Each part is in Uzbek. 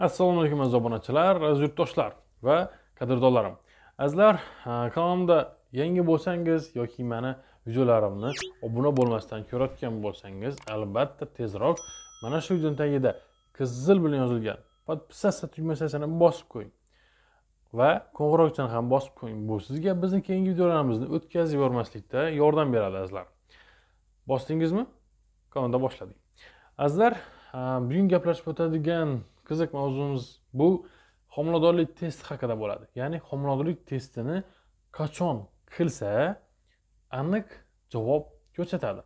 assalomu alaykum aziz obunachilar aziz yurtdoshlar va qadrdonlarim azizlar kanalimda yangi bo'lsangiz yoki mani videolarimni obuna bo'lmasdan ko'rayotgan bo'lsangiz albatta tezroq mana shu videoni tagida qizil bilan yozilgan подписаться tugmasasini bosib qo'ying va qo'ng'iroqchani ham bosib qo'ying bu sizga bizni keyingi videolarimizni o'tkazib yubormaslikda yordam beradi azizlar bosdingizmi kanalda boshladik azizlar bugun gaplashib o'tadigan qiziq mavzumiz bu homiladorlik testi haqida bo'ladi ya'ni homiladorlik testini qachon qilsa aniq javob ko'rsatadi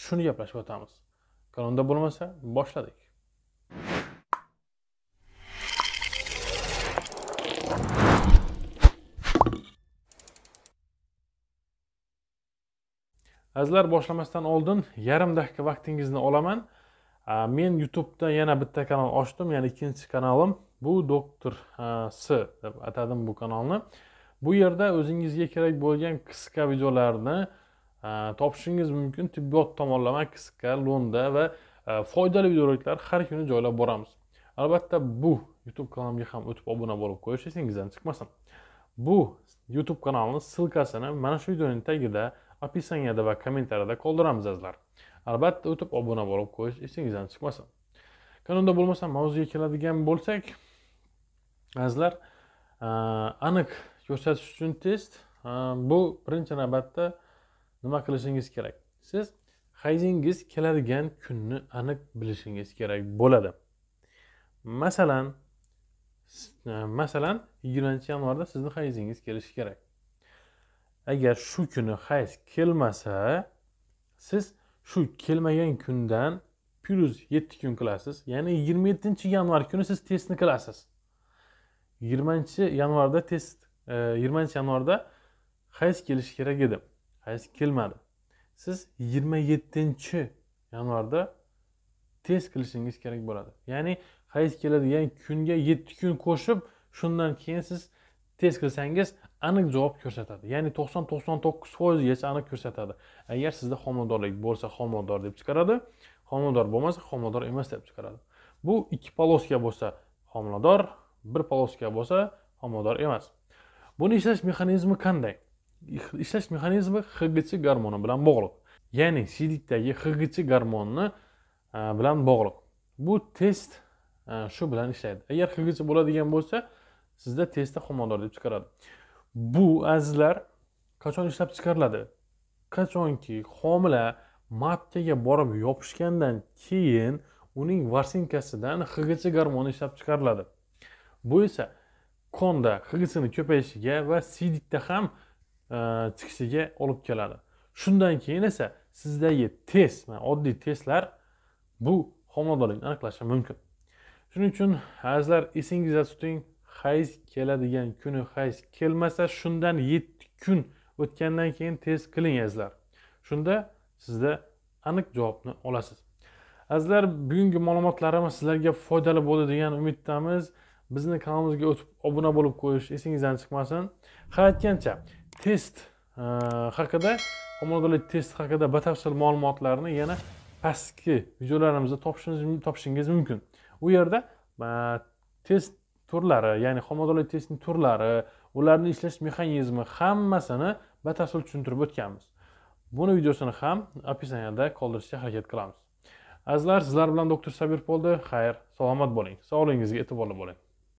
shuni gaplashib o'tamiz kanalda bo'lmasa boshladik azizlar boshlamasdan oldin yarim daqiqa vaqtingizni olaman Э, men youtubeda yana bitta kanal ochdim ya'ni ikkinchi kanalim bu doktor э, s deb atadim bu kanalni bu yerda o'zingizga kerak bo'lgan qisqa videolarni э, topishingiz mumkin tibbiyot tomonlama qisqa lo'nda va foydali videoroliklar har kuni joylab boramiz albatta bu youtube kanalimga ham o'tib obuna bo'lib qo'yish esingizdan chiqmasin bu youtube kanalini ссылкасini mana shu videoning tagida описанияда va kommentariyada qoldiramiz azizlar albatta o'tib obuna bo'lib qo'yish esingizdan chiqmasin kanalda bo'lmasa mavzuga keladigan bo'lsak azizlar aniq ko'rsatish uchun test bu birinchi navbatda nima qilishingiz kerak siz hayzingiz keladigan kunni aniq bilishingiz kerak bo'ladi masalan masalan yigirmanchi yanvarda sizni hayzingiz kelishi kerak agar shu kuni hayz kelmasa siz shu kelmagan kundan plyus yetti kun qilasiz ya'ni yigirma yettinchi yanvar kuni siz testni qilasiz yigirmanchi yanvarda test e, yigirmanchi yanvarda hayz kelishi kerak edi hayz kelmadi siz yigirma yettinchi yanvarda test qilishingiz kerak bo'ladi ya'ni hayz keladigan kunga yetti kun qo'shib shundan keyin siz test qilsangiz aniq javob ko'rsatadi ya'ni to'qson to'qson to'qqiz foizgacha aniq ko'rsatadi agar sizda homiladorlik bo'lsa homilador deb chiqaradi homilador bo'lmasa homilador emas deb chiqaradi bu ikki polosga bo'lsa homilador bir polosga bo'lsa homilador emas buni ishlash mexanizmi qanday ishlash mexanizmi hgch gormoni bilan bog'liq ya'ni siydikdagi hgch gormoni e, bilan bog'liq bu test e, shu bilan ishlaydi agar hgch bo'ladigan bo'lsa sizda testda homilador deb chiqaradi bu azizlar qachon ishlab chiqariladi qachonki homila matkaga borib yopishgandan keyin uning varsinkasidan xgc gormoni ishlab chiqariladi bu esa qonda xgcni ko'payishiga va sidikda ham e, chiqishiga olib keladi shundan keyin esa sizdagi test yani oddiy testlar bu homiladorlikni aniqlashi mumkin shuning uchun azizlar esingizda tuting hayz keladigan kuni hayz kelmasa shundan yetti kun o'tgandan keyin test qiling azizlar shunda sizda aniq javobni olasiz azizlar bugungi ma'lumotlarimiz sizlarga foydali bo'ldi degan umiddamiz bizni kanalimizga o'tib obuna bo'lib qo'yish esingizdan chiqmasin ha aytgancha test e, haqida homiladorlik test haqida batafsil ma'lumotlarni yana pastki videolarimizda topishingiz mumkin u yerda e, test turlari ya'ni homiladorlik testni turlari ularni ishlash mexanizmi hammasini batafsil tushuntirib o'tganmiz buni videosini ham описаниyada qoldirishga harakat qilamiz azizlar sizlar bilan doktor sabir bo'ldi xayr salomat bo'ling sog'lig'ingizga e'tiborli bo'ling